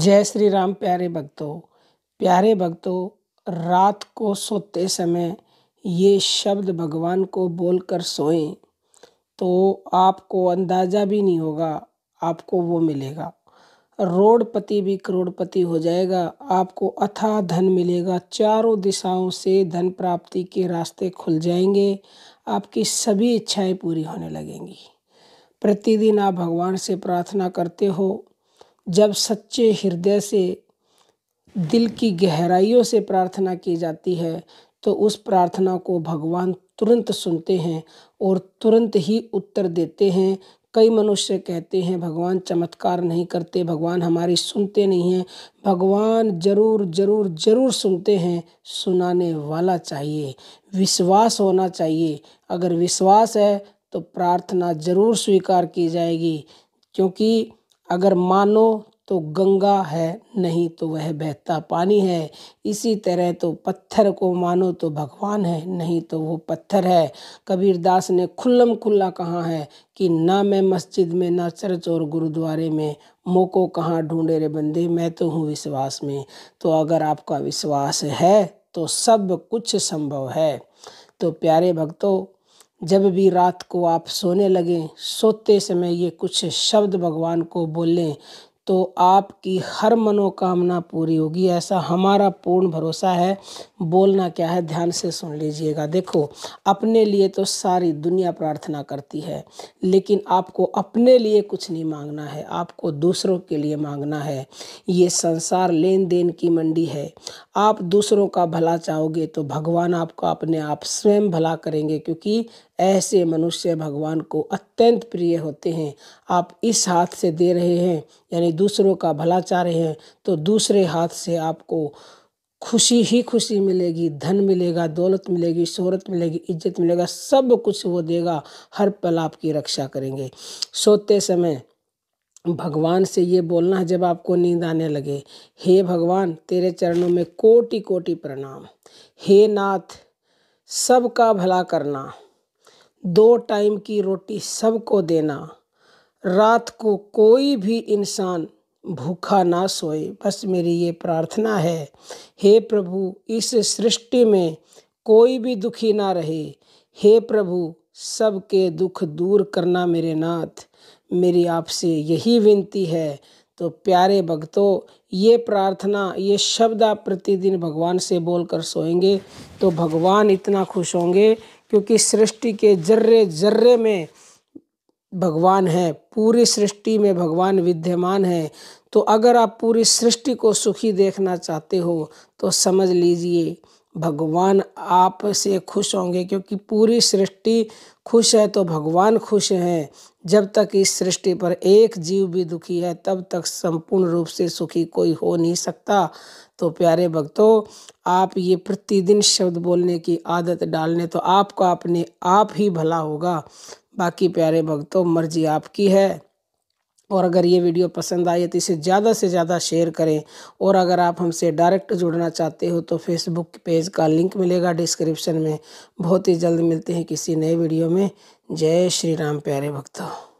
जय श्री राम प्यारे भक्तों प्यारे भक्तों रात को सोते समय ये शब्द भगवान को बोलकर सोएं तो आपको अंदाज़ा भी नहीं होगा आपको वो मिलेगा रोडपति भी करोड़पति हो जाएगा आपको अथाह धन मिलेगा चारों दिशाओं से धन प्राप्ति के रास्ते खुल जाएंगे आपकी सभी इच्छाएं पूरी होने लगेंगी प्रतिदिन आप भगवान से प्रार्थना करते हो जब सच्चे हृदय से दिल की गहराइयों से प्रार्थना की जाती है तो उस प्रार्थना को भगवान तुरंत सुनते हैं और तुरंत ही उत्तर देते हैं कई मनुष्य कहते हैं भगवान चमत्कार नहीं करते भगवान हमारी सुनते नहीं हैं भगवान जरूर जरूर जरूर सुनते हैं सुनाने वाला चाहिए विश्वास होना चाहिए अगर विश्वास है तो प्रार्थना जरूर स्वीकार की जाएगी क्योंकि अगर मानो तो गंगा है नहीं तो वह बहता पानी है इसी तरह तो पत्थर को मानो तो भगवान है नहीं तो वो पत्थर है कबीर दास ने खुल्लम खुल्ला कहा है कि ना मैं मस्जिद में ना चर्च और गुरुद्वारे में मोको कहाँ ढूंढे रे बंदे मैं तो हूँ विश्वास में तो अगर आपका विश्वास है तो सब कुछ संभव है तो प्यारे भक्तों जब भी रात को आप सोने लगें सोते समय ये कुछ शब्द भगवान को बोलें तो आपकी हर मनोकामना पूरी होगी ऐसा हमारा पूर्ण भरोसा है बोलना क्या है ध्यान से सुन लीजिएगा देखो अपने लिए तो सारी दुनिया प्रार्थना करती है लेकिन आपको अपने लिए कुछ नहीं मांगना है आपको दूसरों के लिए मांगना है ये संसार लेन देन की मंडी है आप दूसरों का भला चाहोगे तो भगवान आपका अपने आप स्वयं भला करेंगे क्योंकि ऐसे मनुष्य भगवान को अत्यंत प्रिय होते हैं आप इस हाथ से दे रहे हैं यानी दूसरों का भला चाह रहे हैं तो दूसरे हाथ से आपको खुशी ही खुशी मिलेगी धन मिलेगा दौलत मिलेगी शोहरत मिलेगी इज्जत मिलेगा सब कुछ वो देगा हर पल आपकी रक्षा करेंगे सोते समय भगवान से ये बोलना है जब आपको नींद आने लगे हे भगवान तेरे चरणों में कोटि कोटि प्रणाम हे नाथ सबका भला करना दो टाइम की रोटी सबको देना रात को कोई भी इंसान भूखा ना सोए बस मेरी ये प्रार्थना है हे प्रभु इस सृष्टि में कोई भी दुखी ना रहे हे प्रभु सबके दुख दूर करना मेरे नाथ मेरी आपसे यही विनती है तो प्यारे भक्तों ये प्रार्थना ये शब्द आप प्रतिदिन भगवान से बोल कर सोएंगे तो भगवान इतना खुश होंगे क्योंकि सृष्टि के जर्रे जर्रे में भगवान है पूरी सृष्टि में भगवान विद्यमान है तो अगर आप पूरी सृष्टि को सुखी देखना चाहते हो तो समझ लीजिए भगवान आप से खुश होंगे क्योंकि पूरी सृष्टि खुश है तो भगवान खुश हैं जब तक इस सृष्टि पर एक जीव भी दुखी है तब तक संपूर्ण रूप से सुखी कोई हो नहीं सकता तो प्यारे भक्तों आप ये प्रतिदिन शब्द बोलने की आदत डाल लें तो आपका अपने आप ही भला होगा बाकी प्यारे भक्तों मर्जी आपकी है और अगर ये वीडियो पसंद आए तो इसे ज़्यादा से ज़्यादा शेयर करें और अगर आप हमसे डायरेक्ट जुड़ना चाहते हो तो फेसबुक पेज का लिंक मिलेगा डिस्क्रिप्शन में बहुत ही जल्द मिलते हैं किसी नए वीडियो में जय श्री राम प्यारे भक्तों